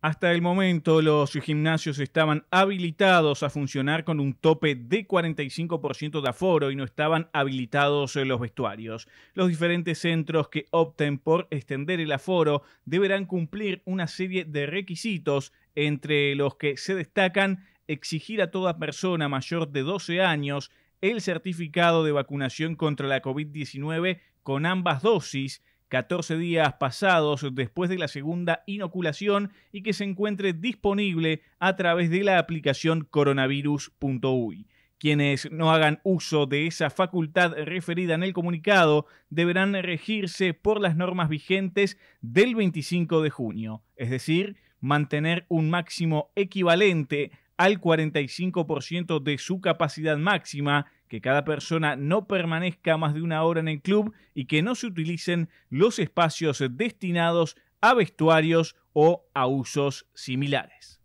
Hasta el momento los gimnasios estaban habilitados a funcionar con un tope de 45% de aforo y no estaban habilitados los vestuarios. Los diferentes centros que opten por extender el aforo deberán cumplir una serie de requisitos entre los que se destacan exigir a toda persona mayor de 12 años el certificado de vacunación contra la COVID-19 con ambas dosis 14 días pasados después de la segunda inoculación y que se encuentre disponible a través de la aplicación coronavirus.uy. Quienes no hagan uso de esa facultad referida en el comunicado deberán regirse por las normas vigentes del 25 de junio, es decir, mantener un máximo equivalente al 45% de su capacidad máxima, que cada persona no permanezca más de una hora en el club y que no se utilicen los espacios destinados a vestuarios o a usos similares.